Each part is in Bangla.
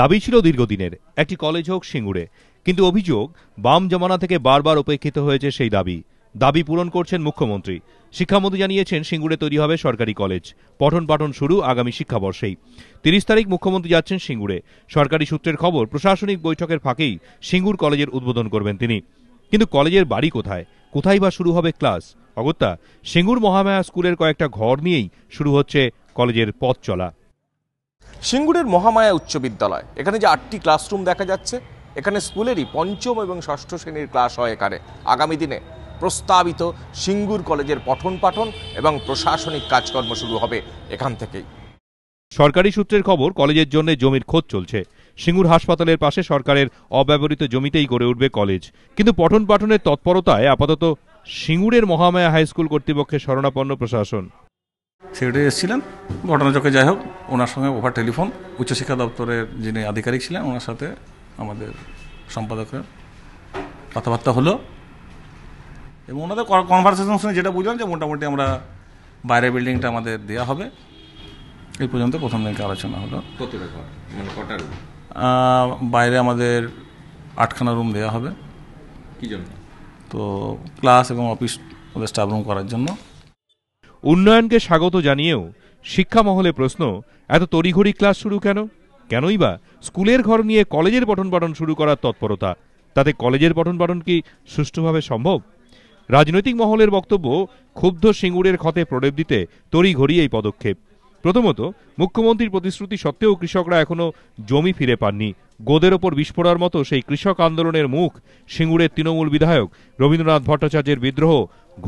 দাবি ছিল দীর্ঘদিনের একটি কলেজ হোক সিঙ্গুরে কিন্তু অভিযোগ বাম জমানা থেকে বারবার উপেক্ষিত হয়েছে সেই দাবি দাবি পূরণ করছেন মুখ্যমন্ত্রী শিক্ষামন্ত্রী জানিয়েছেন সিঙ্গুরে তৈরি হবে সরকারি কলেজ পঠন পাঠন শুরু আগামী শিক্ষাবর্ষেই তিরিশ তারিখ মুখ্যমন্ত্রী যাচ্ছেন সিঙ্গুরে সরকারি সূত্রের খবর প্রশাসনিক বৈঠকের ফাঁকেই সিঙ্গুর কলেজের উদ্বোধন করবেন তিনি কিন্তু কলেজের বাড়ি কোথায় কোথায় বা শুরু হবে ক্লাস অগত্যা সিঙ্গুর মহামায়া স্কুলের কয়েকটা ঘর নিয়েই শুরু হচ্ছে কলেজের পথ চলা সিঙ্গুরের মহামায়া উচ্চ বিদ্যালয় এখানে যে আটটি ক্লাসরুম দেখা যাচ্ছে এখানে স্কুলেরই পঞ্চম এবং ষষ্ঠ শ্রেণীর ক্লাস হয় এখানে আগামী দিনে প্রস্তাবিত সিঙ্গুর কলেজের পঠন পাঠন এবং প্রশাসনিক কাজকর্ম শুরু হবে এখান থেকেই সরকারি সূত্রের খবর কলেজের জন্য জমির খোঁজ চলছে সিঙ্গুর হাসপাতালের পাশে সরকারের অব্যবহৃত জমিতেই গড়ে উঠবে কলেজ কিন্তু পঠন পাঠনের তৎপরতায় আপাতত সিঙ্গুরের মহামায়া হাই স্কুল কর্তৃপক্ষের শরণাপন্ন প্রশাসন সেটাই এসেছিলাম ঘটনা চোখে যাই হোক ওনার সঙ্গে ওভার টেলিফোন উচ্চশিক্ষা দপ্তরের যিনি আধিকারিক ছিলেন ওনার সাথে আমাদের সম্পাদকের কথাবার্তা হলো এবং ওনাদের কনভারসেশন শুনে যেটা বুঝলাম যে মোটামুটি আমরা বাইরে বিল্ডিংটা আমাদের দেওয়া হবে এই পর্যন্ত প্রথম দিনকে আলোচনা হলো মানে বাইরে আমাদের আটখানা রুম দেওয়া হবে কি জন্য তো ক্লাস এবং অফিস ওদের স্টাফ রুম করার জন্য উন্নয়নকে স্বাগত জানিয়েও শিক্ষা মহলে প্রশ্ন এত তড়িঘড়ি ক্লাস শুরু কেন কেনই বা স্কুলের ঘর নিয়ে কলেজের পঠন পাঠন শুরু করার তৎপরতা তাতে কলেজের পঠন পাঠন কি সুষ্ঠুভাবে সম্ভব রাজনৈতিক মহলের বক্তব্য ক্ষুব্ধ সিঙ্গুরের ক্ষতে প্রলেপ দিতে তড়িঘড়ি এই পদক্ষেপ প্রথমত মুখ্যমন্ত্রীর প্রতিশ্রুতি সত্ত্বেও কৃষকরা এখনও জমি ফিরে পাননি গোদের ওপর বিস্ফোরার মতো সেই কৃষক আন্দোলনের মুখ সিঙ্গুরের তৃণমূল বিধায়ক রবীন্দ্রনাথ ভট্টাচার্যের বিদ্রোহ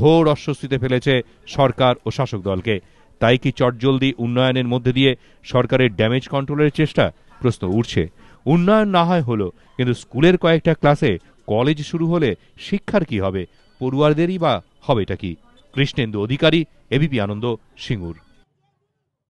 ঘোর অস্বস্তিতে ফেলেছে সরকার ও শাসক দলকে তাই কি চটজলদি উন্নয়নের মধ্যে দিয়ে সরকারের ড্যামেজ কন্ট্রোলের চেষ্টা প্রশ্ন উঠছে উন্নয়ন না হয় হলো কিন্তু স্কুলের কয়েকটা ক্লাসে কলেজ শুরু হলে শিক্ষার কি হবে পড়ুয়াদেরই বা হবে এটা কি কৃষ্ণেন্দু অধিকারী এবিপি আনন্দ সিঙ্গুর